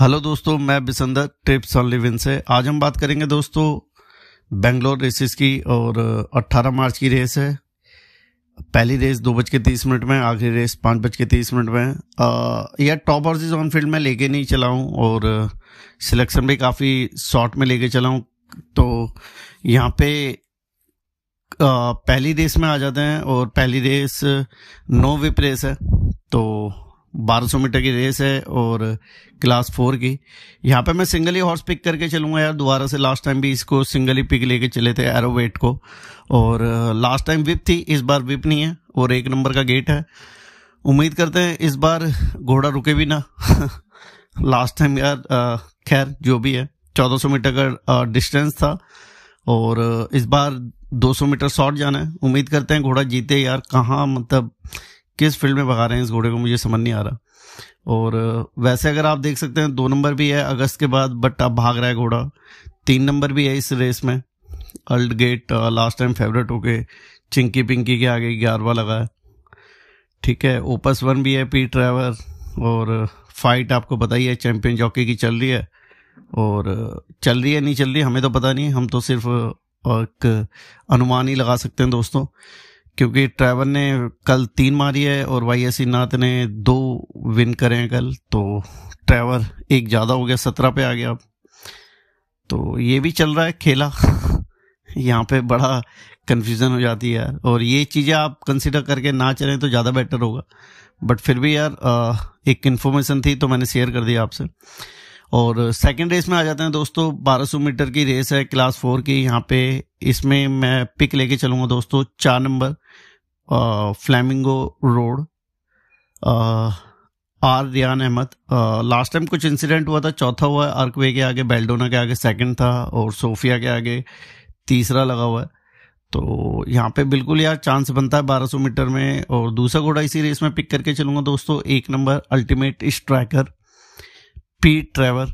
hello दोस्तों मैं बिसंदर trips on living से आज हम बात करेंगे दोस्तों बेंगलोर रेसेस की और 18 मार्च की रेस है पहली रेस दो बज के तीस मिनट में आखिरी रेस पाँच बज के तीस मिनट में यह टॉप हॉर्सेज ऑन फील्ड में लेके नहीं चला हूँ और सिलेक्शन भी काफ़ी शॉर्ट में लेके चला हूँ तो यहाँ पे आ, पहली रेस में आ जाते हैं और पहली रेस नो विप रेस है तो 1200 मीटर की रेस है और क्लास फोर की यहाँ पे मैं सिंगल ही हॉर्स पिक करके चलूँगा यार दोबारा से लास्ट टाइम भी इसको सिंगल ही पिक लेके चले थे एरोवेट को और लास्ट टाइम विप थी इस बार विप नहीं है और एक नंबर का गेट है उम्मीद करते हैं इस बार घोड़ा रुके भी ना लास्ट टाइम यार uh, खैर जो भी है 1400 मीटर का डिस्टेंस uh, था और uh, इस बार 200 मीटर शॉर्ट जाना है उम्मीद करते हैं घोड़ा जीते यार कहाँ मतलब किस फील्ड में भगा रहे हैं इस घोड़े को मुझे समझ नहीं आ रहा और वैसे अगर आप देख सकते हैं दो नंबर भी है अगस्त के बाद बट अब भाग रहा है घोड़ा तीन नंबर भी है इस रेस में अल्ट गेट लास्ट टाइम फेवरेट होके चिंकी पिंकी के आगे ग्यारहवा लगा है ठीक है ओपस वन भी है पी ट्रैवर और फाइट आपको पता ही है चैम्पियन जॉकी की चल रही है और चल रही है नहीं चल रही है हमें तो पता नहीं हम तो सिर्फ एक अनुमान ही लगा सकते हैं दोस्तों क्योंकि ट्रैवन ने कल तीन मारी है और वाई एस नाथ ने दो विन करे हैं कल तो ट्रैवर एक ज़्यादा हो गया सत्रह पे आ गया अब तो ये भी चल रहा है खेला यहाँ पे बड़ा कन्फ्यूज़न हो जाती है यार और ये चीज़ें आप कंसिडर करके ना चलें तो ज़्यादा बेटर होगा बट फिर भी यार एक इन्फॉर्मेशन थी तो मैंने शेयर कर दिया आपसे और सेकेंड रेस में आ जाते हैं दोस्तों 1200 मीटर की रेस है क्लास फोर की यहाँ पे इसमें मैं पिक लेके चलूँगा दोस्तों चार नंबर flamingo road R Riyan Ahmed last time कुछ इंसिडेंट हुआ था चौथा हुआ है अर्कवे के आगे बेल्डोना के आगे सेकंड था और सोफिया के आगे तीसरा लगा हुआ है तो यहाँ पे बिल्कुल यार चांस बनता है 1200 मीटर में और दूसरा घोड़ा इसी रेस में पिक करके चलूंगा दोस्तों एक नंबर ultimate striker P Trevor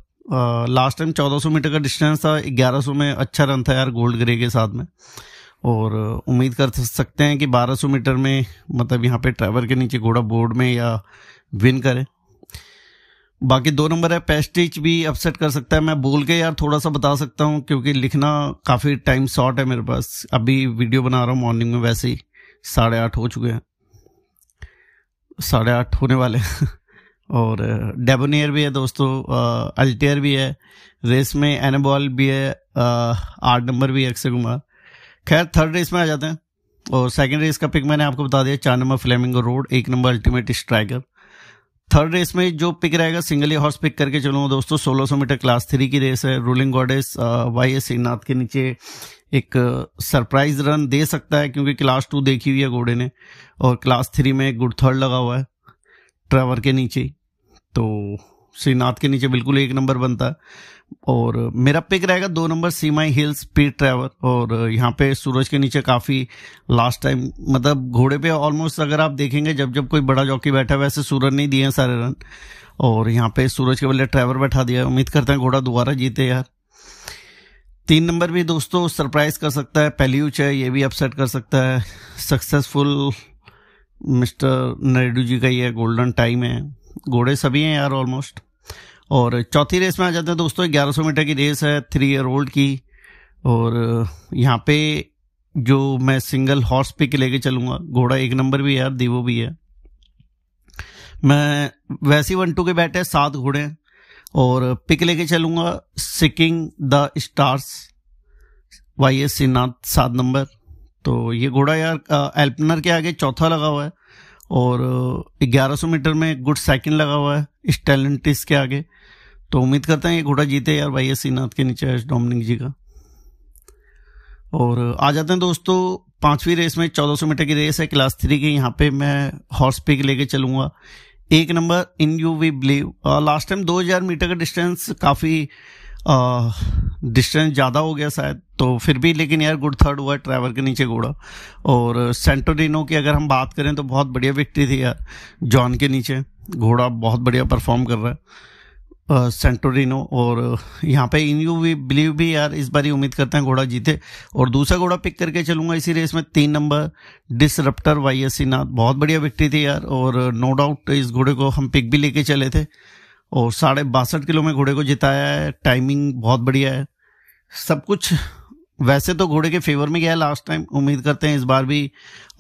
last time 1400 metre का डिस्टेंस था 1100 में अच्छा रन था यार गोल्ड ग्रे के साथ में और uh, उम्मीद कर सकते हैं कि 1200 मीटर में मतलब यहाँ पे ट्रैवर के नीचे घोड़ा बोर्ड में या विन करें बाकी दो नंबर है पेस्टिच भी अपसेट कर सकता है मैं बोल के यार थोड़ा सा बता सकता हूँ क्योंकि लिखना काफ़ी टाइम शॉर्ट है मेरे पास अभी वीडियो बना रहा हूँ मॉर्निंग में वैसे ही साढ़े आठ हो चुके हैं साढ़े आठ होने वाले हैं और डेबोनियर भी है दोस्तों अल्टेयर भी है रेस में एनाबॉल भी है आठ नंबर भी है अक्षय कुमार खैर थर्ड रेस में आ जाते हैं और सेकेंड रेस का पिक मैंने आपको बता दिया चार नंबर फ्लेमिंग रोड एक नंबर अल्टीमेट स्ट्राइकर थर्ड रेस में जो पिक रहेगा सिंगल ही हॉर्स पिक करके चलूँगा दोस्तों 1600 मीटर क्लास थ्री की रेस है रूलिंग गॉडेस वाई एस के नीचे एक सरप्राइज रन दे सकता है क्योंकि क्लास टू देखी हुई है घोड़े ने और क्लास थ्री में गुड थर्ड लगा हुआ है ट्रावर के नीचे तो श्रीनाथ के नीचे बिल्कुल एक नंबर बनता है और मेरा पिक रहेगा दो नंबर सीमाई हिल्स पी ट्रैवर और यहाँ पे सूरज के नीचे काफ़ी लास्ट टाइम मतलब घोड़े पे ऑलमोस्ट अगर आप देखेंगे जब जब कोई बड़ा जॉकी बैठा है वैसे सूरज नहीं दिए हैं सारे रन और यहाँ पे सूरज के बल्ले ट्रैवर बैठा दिया उम्मीद करते हैं घोड़ा दोबारा जीते यार तीन नंबर भी दोस्तों सरप्राइज कर सकता है पहली है ये भी अपसेट कर सकता है सक्सेसफुल मिस्टर नायडू जी का ये गोल्डन टाइम है घोड़े सभी हैं यार ऑलमोस्ट और चौथी रेस में आ जाते हैं तो दोस्तों ग्यारह सौ मीटर की रेस है थ्री ईयर ओल्ड की और यहाँ पे जो मैं सिंगल हॉर्स पिक लेके चलूंगा घोड़ा एक नंबर भी है यार दीवो भी है मैं वैसी वन टू के बैठे सात घोड़े हैं और पिक लेके चलूंगा seeking the stars Y S Srinath सात नंबर तो ये घोड़ा यार एल्पनर के आगे चौथा लगा हुआ है और 1100 मीटर में गुड सेकंड लगा हुआ है स्टेलेंटिस के आगे तो उम्मीद करते हैं ये घोड़ा जीते यार भाई सीनाथ के नीचे डोमिनिक जी का और आ जाते हैं दोस्तों पांचवी रेस में 1400 मीटर की रेस है क्लास थ्री की यहाँ पे मैं हॉर्स पिक लेके चलूंगा एक नंबर in you we believe last time 2000 metre का डिस्टेंस काफ़ी डिस्टेंस ज़्यादा हो गया शायद तो फिर भी लेकिन यार गुड थर्ड हुआ ट्रैवल के नीचे घोड़ा और सेंटोरिनो की अगर हम बात करें तो बहुत बढ़िया विक्ट्री थी यार जॉन के नीचे घोड़ा बहुत बढ़िया परफॉर्म कर रहा है सेंटोरिनो और यहाँ पे इन यू वी बिलीव भी यार इस बार ही उम्मीद करते हैं घोड़ा जीते और दूसरा घोड़ा पिक करके चलूंगा इसी रेस में तीन नंबर डिसरप्टर वाई एस बहुत बढ़िया विक्ट्री थी यार और नो डाउट इस घोड़े को हम पिक भी लेके चले थे और साढ़े बासठ किलो में घोड़े को जिताया है टाइमिंग बहुत बढ़िया है सब कुछ वैसे तो घोड़े के फेवर में गया है लास्ट टाइम उम्मीद करते हैं इस बार भी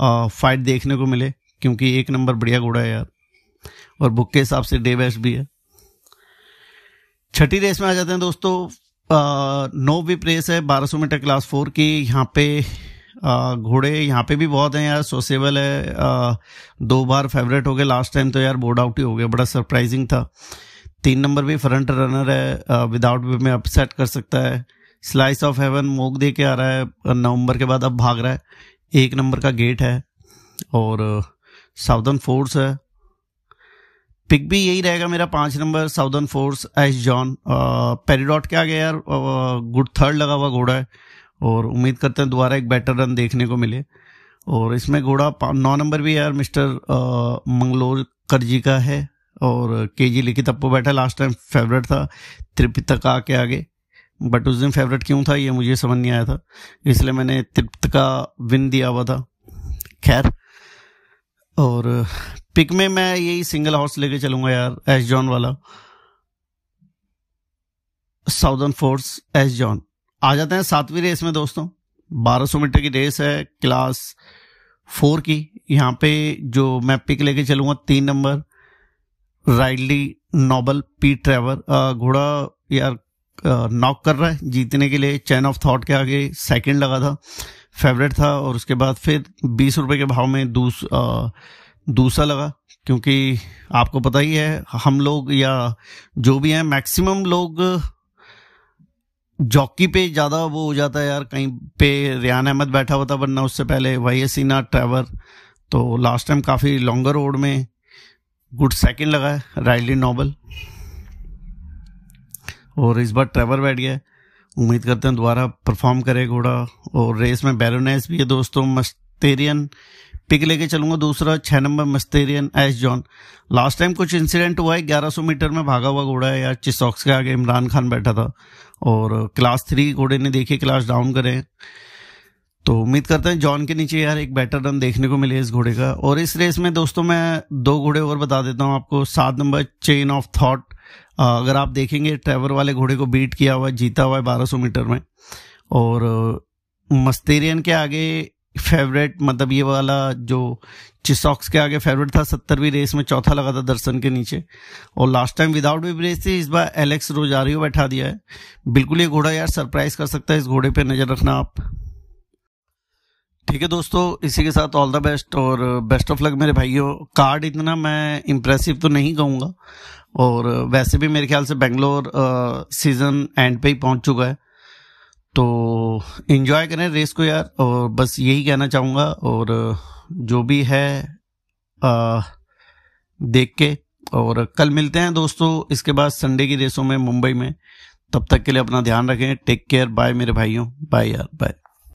आ, फाइट देखने को मिले क्योंकि एक नंबर बढ़िया घोड़ा है यार और बुक के हिसाब से डे बेस्ट भी है छठी रेस में आ जाते हैं दोस्तों नो विप रेस है सौ मीटर क्लास फोर की यहाँ पे घोड़े यहाँ पे भी बहुत हैं यार सोसेबल है आ, दो बार फेवरेट हो गए लास्ट टाइम तो यार बोर्ड आउट ही हो गया बड़ा सरप्राइजिंग था तीन नंबर भी फ्रंट रनर है विदाउट वे में अपसेट कर सकता है स्लाइस ऑफ हेवन मोक दे के आ रहा है नवंबर के बाद अब भाग रहा है एक नंबर का गेट है और साउदर्न फोर्स है पिक भी यही रहेगा मेरा पाँच नंबर southern force S John peridot क्या गया यार गुड थर्ड लगा हुआ घोड़ा है और उम्मीद करते हैं दोबारा एक बेटर रन देखने को मिले और इसमें घोड़ा नौ नंबर भी यार मिस्टर मंगलोर करजी का है और के जी लिखित अब बैठा लास्ट टाइम फेवरेट था त्रिपितका के आगे बट उस दिन फेवरेट क्यों था ये मुझे समझ नहीं आया था इसलिए मैंने का विन दिया हुआ था खैर और पिक में मैं यही सिंगल हॉर्स लेके चलूंगा यार एस जॉन वाला साउदर्न फोर्स एस जॉन आ जाते हैं सातवीं रेस में दोस्तों 1200 मीटर की रेस है क्लास फोर की यहाँ पे जो मैं पिक लेके चलूंगा तीन नंबर राइडली नॉबल पी ट्रेवर घोड़ा यार नॉक कर रहा है जीतने के लिए चैन ऑफ थॉट के आगे सेकंड लगा था फेवरेट था और उसके बाद फिर बीस रुपए के भाव में दूस दूसरा लगा क्योंकि आपको पता ही है हम लोग या जो भी हैं मैक्सिमम लोग जॉकी पे ज़्यादा वो हो जाता है यार कहीं पे रियान अहमद बैठा हुआ था वरना उससे पहले वाई सीना ट्रैवर तो लास्ट टाइम काफ़ी लॉन्गर रोड में गुड सेकंड लगा है राइली नॉबल और इस बार ट्रेवर बैठ गया उम्मीद करते हैं दोबारा परफॉर्म करे घोड़ा और रेस में बैरोनेस भी है दोस्तों मस्तेरियन पिक लेके चलूंगा दूसरा छः नंबर मस्तेरियन एस जॉन लास्ट टाइम कुछ इंसिडेंट हुआ है सौ मीटर में भागा हुआ घोड़ा है यार चिसॉक्स के आगे इमरान खान बैठा था और क्लास थ्री घोड़े ने देखे क्लास डाउन करें तो उम्मीद करते हैं जॉन के नीचे यार एक बेटर रन देखने को मिले इस घोड़े का और इस रेस में दोस्तों मैं दो घोड़े और बता देता हूँ आपको सात नंबर चेन ऑफ थॉट अगर आप देखेंगे ट्रेवर वाले घोड़े को बीट किया हुआ जीता हुआ है सौ मीटर में और मस्तेरियन के आगे फेवरेट मतलब ये वाला जो चिसॉक्स के आगे फेवरेट था सत्तरवीं रेस में चौथा लगा था दर्शन के नीचे और लास्ट टाइम विदाउट भी रेस थी इस बार एलेक्स रोजारियो बैठा दिया है बिल्कुल ये घोड़ा यार सरप्राइज कर सकता है इस घोड़े पे नज़र रखना आप ठीक है दोस्तों इसी के साथ ऑल द बेस्ट और बेस्ट ऑफ लक मेरे भाइयों कार्ड इतना मैं इम्प्रेसिव तो नहीं कहूँगा और वैसे भी मेरे ख्याल से बेंगलोर सीज़न एंड पे ही पहुँच चुका है तो इन्जॉय करें रेस को यार और बस यही कहना चाहूँगा और जो भी है आ, देख के और कल मिलते हैं दोस्तों इसके बाद संडे की रेसों में मुंबई में तब तक के लिए अपना ध्यान रखें टेक केयर बाय मेरे भाइयों बाय यार बाय